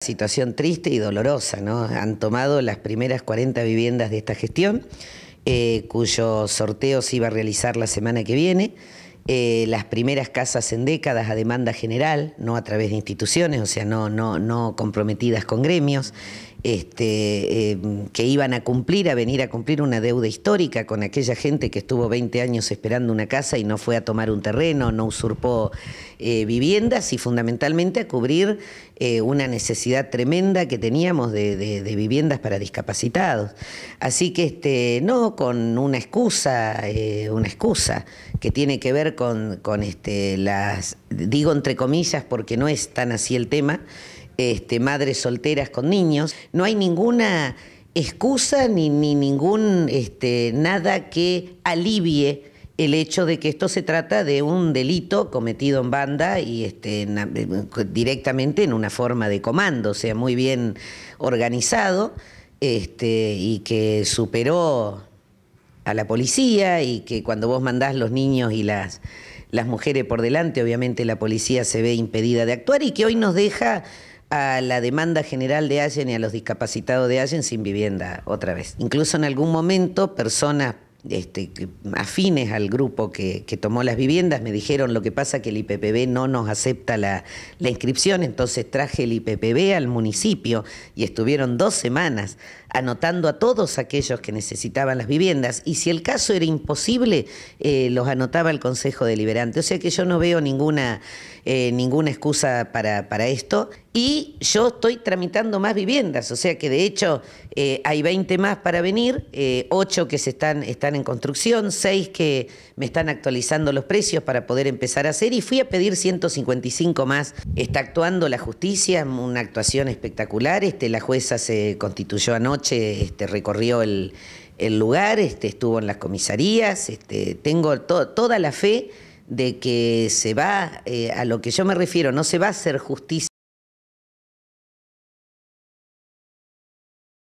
Situación triste y dolorosa, ¿no? Han tomado las primeras 40 viviendas de esta gestión, eh, cuyo sorteo se iba a realizar la semana que viene. Eh, las primeras casas en décadas a demanda general, no a través de instituciones, o sea, no, no, no comprometidas con gremios este, em, que iban a cumplir, a venir a cumplir una deuda histórica con aquella gente que estuvo 20 años esperando una casa y no fue a tomar un terreno, no usurpó eh, viviendas y fundamentalmente a cubrir eh, una necesidad tremenda que teníamos de, viviendas para discapacitados. Así que este, no con una excusa, eh, una excusa que tiene que ver con, con este, las, digo entre comillas porque no es tan así el tema, este, madres solteras con niños. No hay ninguna excusa ni, ni ningún este, nada que alivie el hecho de que esto se trata de un delito cometido en banda y este, eh, directamente en una forma de comando, o sea, muy bien organizado, y que superó a la policía y que cuando vos mandás los niños y las, las mujeres por delante, obviamente la policía se ve impedida de actuar y que hoy nos deja a la demanda general de Allen y a los discapacitados de Allen sin vivienda otra vez. Incluso en algún momento personas este, afines al grupo que, tomó las viviendas me dijeron lo que pasa que el IPPB no nos acepta la, inscripción, entonces traje el IPPB al municipio y estuvieron dos semanas anotando a todos aquellos que necesitaban las viviendas y si el caso era imposible, eh, los anotaba el Consejo Deliberante. O sea que yo no veo ninguna, eh, ninguna excusa para, para esto y yo estoy tramitando más viviendas, o sea que de hecho eh, hay 20 más para venir, eh, 8 que se están, están en construcción, 6 que me están actualizando los precios para poder empezar a hacer y fui a pedir 155 más. Está actuando la justicia, una actuación espectacular, este, la jueza se constituyó anoche, este, recorrió el, lugar, este, estuvo en las comisarías, este, tengo toda la fe de que se va eh, a lo que yo me refiero, no se va a hacer justicia.